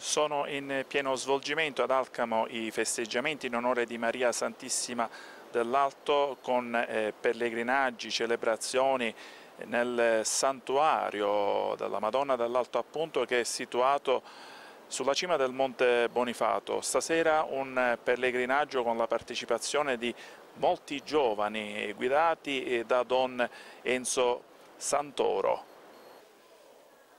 Sono in pieno svolgimento ad Alcamo i festeggiamenti in onore di Maria Santissima dell'Alto con eh, pellegrinaggi, celebrazioni nel santuario della Madonna dell'Alto appunto che è situato sulla cima del Monte Bonifato. Stasera un pellegrinaggio con la partecipazione di molti giovani guidati da Don Enzo Santoro.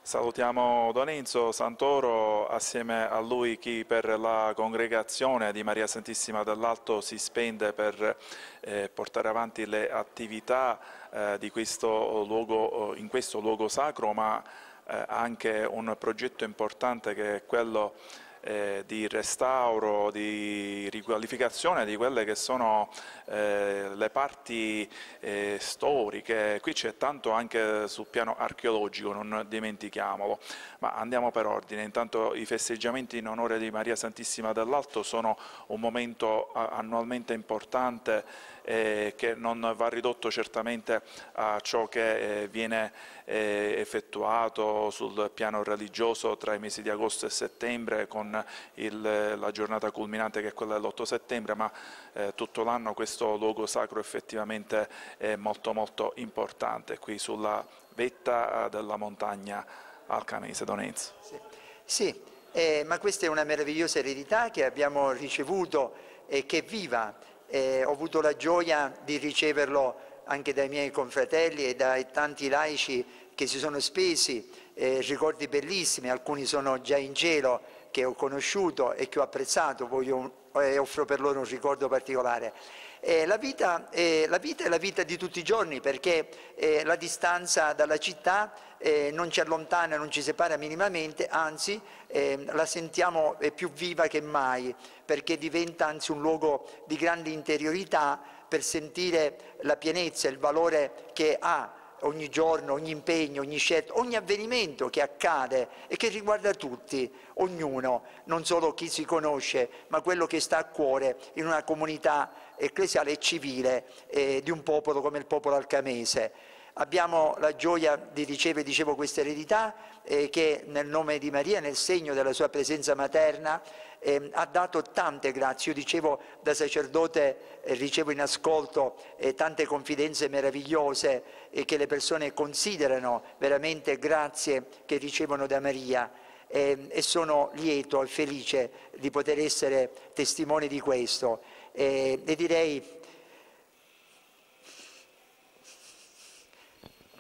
Salutiamo Don Enzo Santoro, assieme a lui chi per la congregazione di Maria Santissima dall'Alto si spende per eh, portare avanti le attività eh, questo luogo, in questo luogo sacro, ma eh, anche un progetto importante che è quello eh, di restauro, di qualificazione di quelle che sono eh, le parti eh, storiche, qui c'è tanto anche sul piano archeologico, non dimentichiamolo, ma andiamo per ordine, intanto i festeggiamenti in onore di Maria Santissima dell'Alto sono un momento annualmente importante eh, che non va ridotto certamente a ciò che eh, viene eh, effettuato sul piano religioso tra i mesi di agosto e settembre con il, la giornata culminante che è quella dell'8 settembre, ma eh, tutto l'anno questo luogo sacro effettivamente è molto molto importante qui sulla vetta eh, della montagna alcanese Donenzo. Sì, sì eh, ma questa è una meravigliosa eredità che abbiamo ricevuto e che viva. Eh, ho avuto la gioia di riceverlo anche dai miei confratelli e dai tanti laici che si sono spesi, eh, ricordi bellissimi, alcuni sono già in cielo che ho conosciuto e che ho apprezzato, voglio, eh, offro per loro un ricordo particolare. Eh, la, vita, eh, la, vita, è la vita di tutti i giorni perché eh, la distanza dalla città eh, non ci allontana, non ci separa minimamente, anzi eh, la sentiamo eh, più viva che mai perché diventa anzi un luogo di grande interiorità per sentire la pienezza, il valore che ha ogni giorno, ogni impegno, ogni scelta, ogni avvenimento che accade e che riguarda tutti, ognuno, non solo chi si conosce, ma quello che sta a cuore in una comunità ecclesiale e civile eh, di un popolo come il popolo alcamese. Abbiamo la gioia di ricevere, dicevo, questa eredità eh, che nel nome di Maria, nel segno della sua presenza materna, eh, ha dato tante grazie. Io dicevo da sacerdote eh, ricevo in ascolto eh, tante confidenze meravigliose eh, che le persone considerano veramente grazie che ricevono da Maria ehm, e sono lieto e felice di poter essere testimone di questo. Ehm, e direi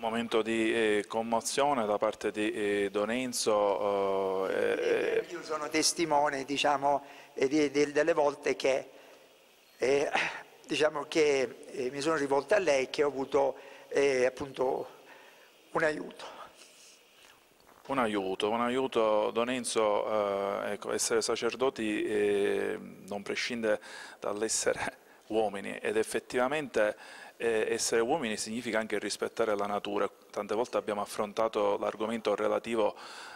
Un momento di eh, commozione da parte di eh, Don Enzo. Eh, eh, eh Io sono testimone diciamo, eh, di, di, delle volte che, diciamo che mi sono rivolto a lei e che ho avuto appunto, un aiuto. Un aiuto, un aiuto, Don Enzo, ecco, essere sacerdoti non prescinde dall'essere uomini ed effettivamente eh, essere uomini significa anche rispettare la natura. Tante volte abbiamo affrontato l'argomento relativo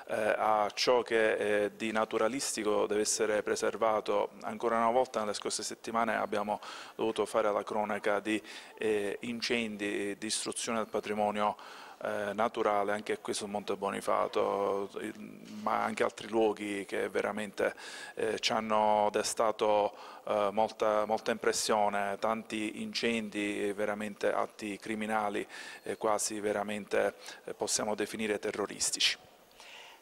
eh, a ciò che eh, di naturalistico deve essere preservato. Ancora una volta nelle scorse settimane abbiamo dovuto fare la cronaca di eh, incendi, distruzione del patrimonio eh, naturale anche qui sul Monte Bonifato, ma anche altri luoghi che veramente eh, ci hanno destato eh, molta, molta, impressione, tanti incendi, eh, veramente atti criminali, eh, quasi veramente eh, possiamo definire terroristici.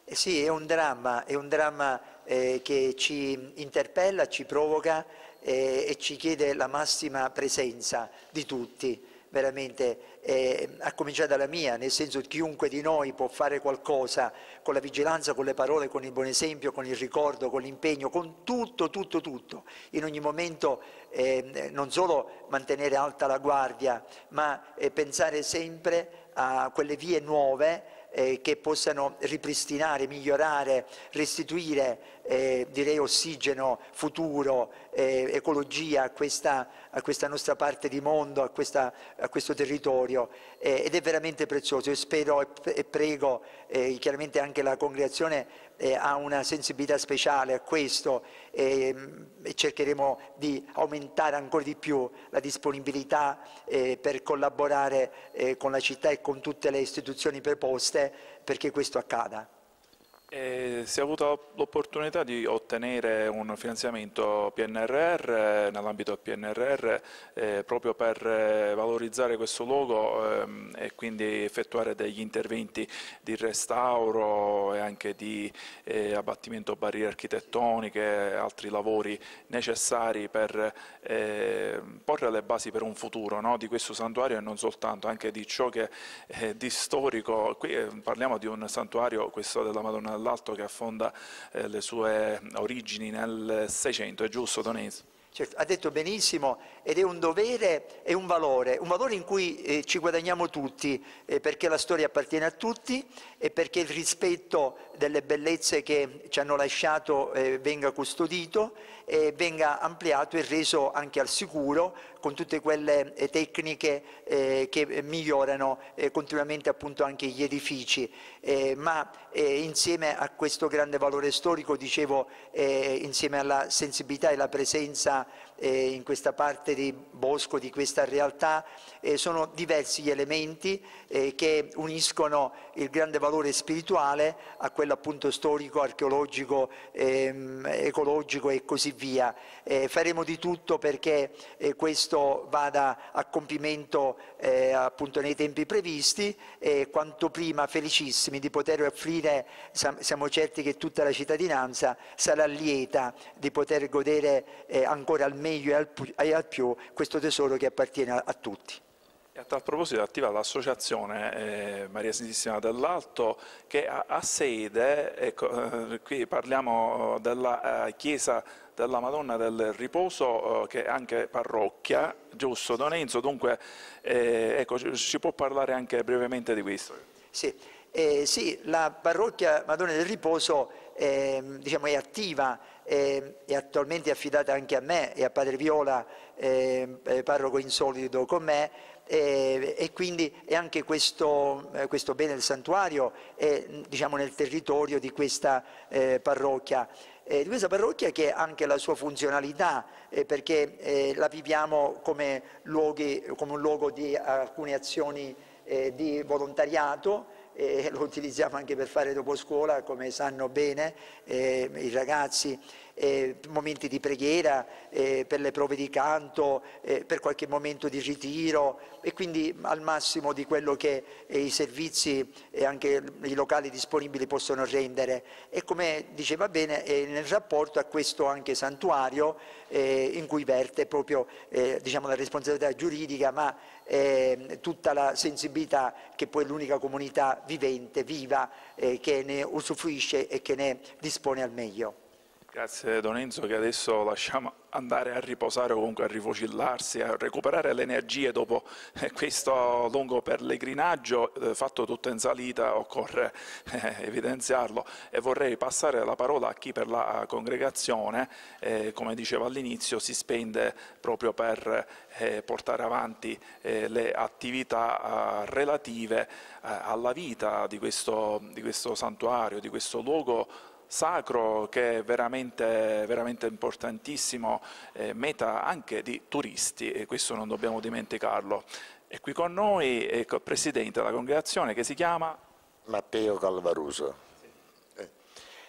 Eh sì, è un dramma, è un dramma eh, che ci interpella, ci provoca eh, e ci chiede la massima presenza di tutti veramente, eh, a cominciare dalla mia, nel senso che chiunque di noi può fare qualcosa con la vigilanza, con le parole, con il buon esempio, con il ricordo, con l'impegno, con tutto, tutto, tutto. In ogni momento eh, non solo mantenere alta la guardia, ma eh, pensare sempre a quelle vie nuove eh, che possano ripristinare, migliorare, restituire eh, direi ossigeno futuro, eh, ecologia a questa, a questa, nostra parte di mondo, a, questa, a questo territorio eh, ed è veramente prezioso. Io spero e prego, eh, chiaramente anche la congregazione eh, ha una sensibilità speciale a questo ehm, e cercheremo di aumentare ancora di più la disponibilità eh, per collaborare con la città e con tutte le istituzioni preposte perché questo accada. Eh, si è avuta l'opportunità di ottenere un finanziamento PNRR, nell'ambito PNRR, eh, proprio per eh, valorizzare questo luogo ehm, e quindi effettuare degli interventi di restauro e anche di eh, abbattimento barriere architettoniche altri lavori necessari per eh, porre le basi per un futuro no? di questo santuario e non soltanto, anche di ciò che è di storico. Qui eh, parliamo di un santuario, questo della Madonna dall'alto che affonda eh, le sue origini nel Seicento, è giusto Donese? Certo, ha detto benissimo ed è un dovere e un valore, un valore in cui eh, ci guadagniamo tutti eh, perché la storia appartiene a tutti e perché il rispetto delle bellezze che ci hanno lasciato eh, venga custodito e venga ampliato e reso anche al sicuro con tutte quelle eh, tecniche eh, che migliorano eh, continuamente appunto anche gli edifici, ma insieme a questo grande valore storico, dicevo, insieme alla sensibilità e la presenza in questa parte di bosco, di questa realtà, sono diversi gli elementi che uniscono il grande valore spirituale a quello appunto storico, archeologico, ehm, ecologico e così via. faremo di tutto perché questo questo vada a compimento eh, appunto nei tempi previsti e quanto prima felicissimi di poter offrire, siamo certi che tutta la cittadinanza sarà lieta di poter godere eh, ancora al meglio e al, e al più questo tesoro che appartiene a, a tutti. E a tal proposito è attiva l'associazione eh, Maria Santissima dell'Alto che ha, ha sede, ecco, eh, qui parliamo della eh, chiesa della Madonna del Riposo, eh, che è anche parrocchia, giusto, Don Enzo, dunque eh, ecco, ci, può parlare anche brevemente di questo? Sì, eh, sì la parrocchia Madonna del Riposo ehm, diciamo, è attiva ehm, è attualmente affidata anche a me e a Padre Viola, ehm, eh, parroco in solido con me, e, e, quindi è anche questo, eh, questo bene del santuario è, diciamo, nel territorio di questa eh, parrocchia eh, di questa parrocchia che è anche la sua funzionalità eh, perché eh, la viviamo come, luoghi, come, un luogo di alcune azioni eh, di volontariato lo utilizziamo anche per fare dopo scuola come sanno bene eh, i ragazzi eh, momenti di preghiera, eh, per le prove di canto, eh, per qualche momento di ritiro e quindi al massimo di quello che eh, i servizi e anche i locali disponibili possono rendere. E come diceva bene, nel rapporto a questo anche santuario eh, in cui verte proprio eh, diciamo, la responsabilità giuridica, ma tutta la sensibilità che poi è l'unica comunità vivente, viva, che ne usufruisce e che ne dispone al meglio. Grazie Don Enzo che adesso lasciamo andare a riposare o comunque a rifocillarsi, a recuperare le energie dopo eh, questo lungo pellegrinaggio eh, fatto tutto in salita, occorre eh, evidenziarlo e vorrei passare la parola a chi per la congregazione, come dicevo all'inizio, si spende proprio per portare avanti le attività relative alla vita di questo, di questo santuario, di questo luogo sacro che è veramente, veramente importantissimo, eh, meta anche di turisti e questo non dobbiamo dimenticarlo. E qui con noi ecco, il presidente della congregazione che si chiama Matteo Calvaruso. Eh.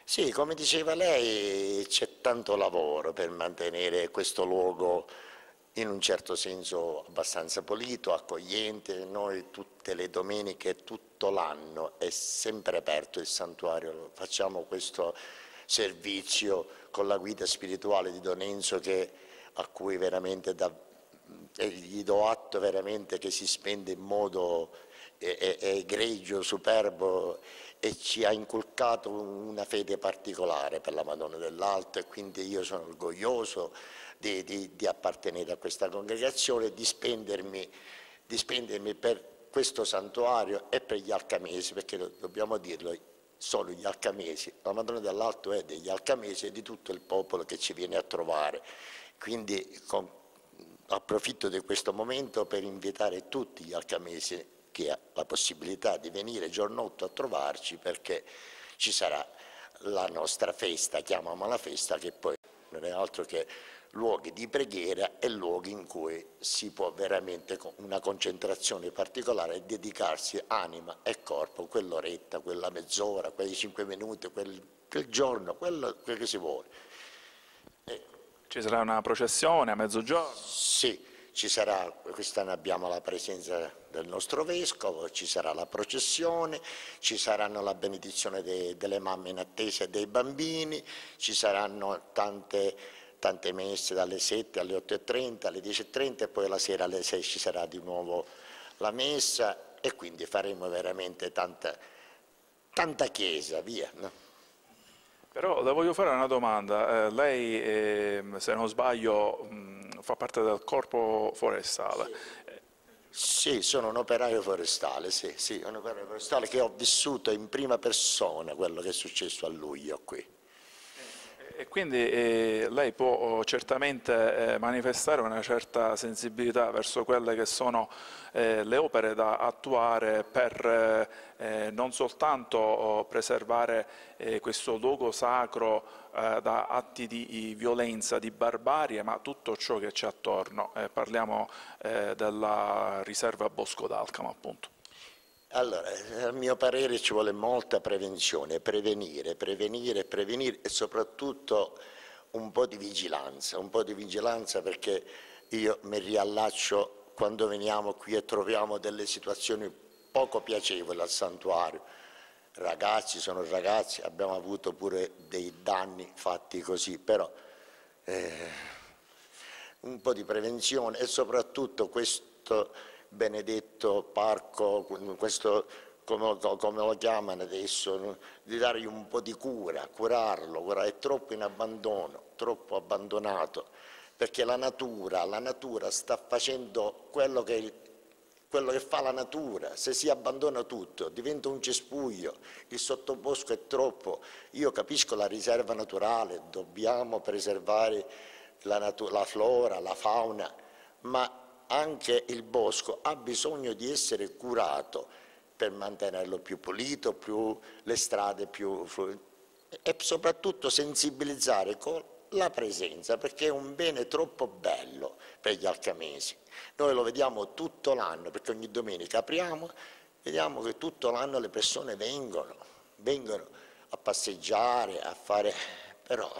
sì come diceva lei c'è tanto lavoro per mantenere questo luogo in un certo senso abbastanza pulito, accogliente, noi tutte le domeniche, tutto l'anno è sempre aperto il santuario, facciamo questo servizio con la guida spirituale di Don Enzo che, a cui veramente da, gli do atto veramente che si spende in modo egregio, superbo e ci ha inculcato una fede particolare per la Madonna dell'Alto e quindi io sono orgoglioso di, di, di appartenere a questa congregazione e di spendermi, di spendermi per questo santuario e per gli alcamesi, perché dobbiamo dirlo, sono gli alcamesi, la Madonna dell'Alto è degli alcamesi e di tutto il popolo che ci viene a trovare. Quindi con, approfitto di questo momento per invitare tutti gli alcamesi che ha la possibilità di venire giorno 8 a trovarci perché ci sarà la nostra festa, chiamiamola festa, che poi non è altro che luoghi di preghiera e luoghi in cui si può veramente con una concentrazione particolare dedicarsi anima e corpo, quell'oretta, quella mezz'ora, quei cinque minuti, quel, quel giorno, quello, quel che si vuole. E... Ci sarà una processione a mezzogiorno? Sì, ci sarà, quest'anno abbiamo la presenza del nostro Vescovo, ci sarà la processione, ci saranno la benedizione de, delle mamme in attesa e dei bambini, ci saranno tante, tante messe dalle 7 alle 8.30, alle 10.30 e poi la sera alle 6 ci sarà di nuovo la messa e quindi faremo veramente tanta, tanta chiesa, via. No? Però le voglio fare una domanda, eh, lei eh, se non sbaglio... Mh fa parte del corpo forestale. Sì, sono un operaio forestale, sì, sì, un operaio forestale che ho vissuto in prima persona quello che è successo a luglio qui. E quindi eh, lei può eh, certamente eh, manifestare una certa sensibilità verso quelle che sono eh, le opere da attuare per eh, eh, non soltanto oh, preservare questo luogo sacro da atti di violenza, di barbarie, ma tutto ciò che c'è attorno. parliamo della riserva Bosco d'Alcamo appunto. Allora, a mio parere ci vuole molta prevenzione, prevenire, prevenire, prevenire e soprattutto un po' di vigilanza, un po' di vigilanza perché io mi riallaccio quando veniamo qui e troviamo delle situazioni poco piacevoli al santuario. Ragazzi sono ragazzi, abbiamo avuto pure dei danni fatti così, però eh, un po' di prevenzione e soprattutto questo benedetto parco, questo come, come, lo chiamano adesso, di dargli un po' di cura, curarlo, curarlo, è troppo in abbandono, troppo abbandonato, perché la natura, la natura sta facendo quello che, quello che fa la natura, se si abbandona tutto diventa un cespuglio, il sottobosco è troppo, io capisco la riserva naturale, dobbiamo preservare la, la flora, la fauna, ma anche il bosco ha bisogno di essere curato per mantenerlo più pulito, più, le strade più fluide e soprattutto sensibilizzare con la presenza perché è un bene troppo bello per gli alcamesi. Noi lo vediamo tutto l'anno perché ogni domenica apriamo, vediamo che tutto l'anno le persone vengono, vengono a passeggiare, a fare... però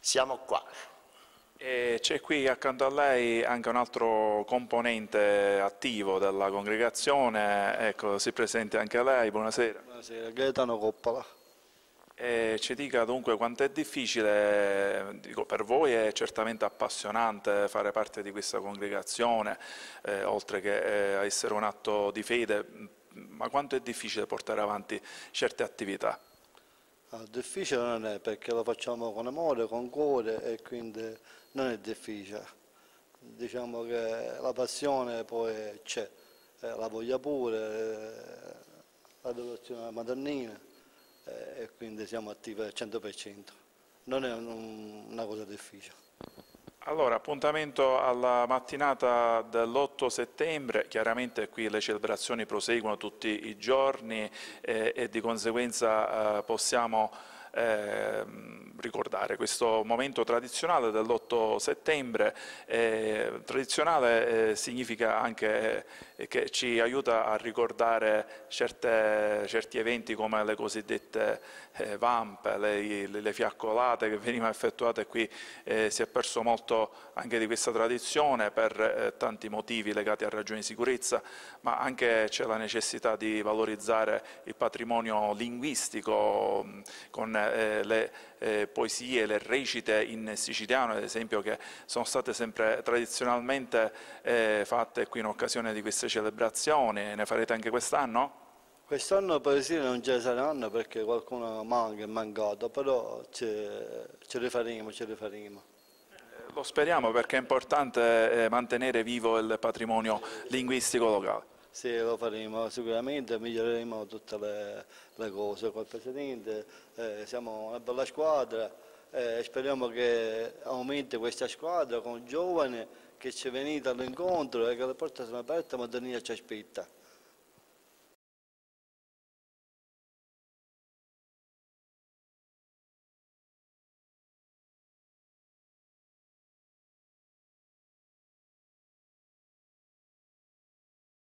siamo qua c'è qui accanto a lei anche un altro componente attivo della congregazione, ecco, si presenta anche lei, buonasera. Buonasera, Gaetano Coppola. E ci dica dunque quanto è difficile, dico, per voi è certamente appassionante fare parte di questa congregazione, eh, oltre che eh, essere un atto di fede, ma quanto è difficile portare avanti certe attività? Ah, difficile non è perché lo facciamo con amore, con cuore e quindi non è difficile. Diciamo che la passione poi c'è, eh, la voglia pure, eh, l'adorazione alla Madonnina eh, e quindi siamo attivi al 100%. Non è un, una cosa difficile. Allora, appuntamento alla mattinata dell'8 settembre, chiaramente qui le celebrazioni proseguono tutti i giorni eh, e di conseguenza eh, possiamo Ehm, ricordare questo momento tradizionale dell'8 settembre. Eh, tradizionale eh, significa anche eh, che ci aiuta a ricordare certe, certi eventi come le cosiddette eh, vampe, le, le, le, fiaccolate che venivano effettuate qui. Eh, si è perso molto anche di questa tradizione per tanti motivi legati a ragioni di sicurezza, ma anche c'è la necessità di valorizzare il patrimonio linguistico con eh, le eh, poesie, le recite in siciliano, ad esempio, che sono state sempre tradizionalmente eh, fatte qui in occasione di queste celebrazioni, ne farete anche quest'anno? Quest'anno poesie non ce le saranno perché qualcuno manca, è mancato, però ce, ce le faremo, ce le faremo. Lo speriamo perché è importante eh, mantenere vivo il patrimonio linguistico locale. Sì, lo faremo sicuramente, miglioreremo tutte le, le cose col Presidente, eh, siamo una bella squadra, eh, speriamo che aumenti questa squadra con giovani che ci venite all'incontro e che le porte sono aperte ma Modernia ci aspetta.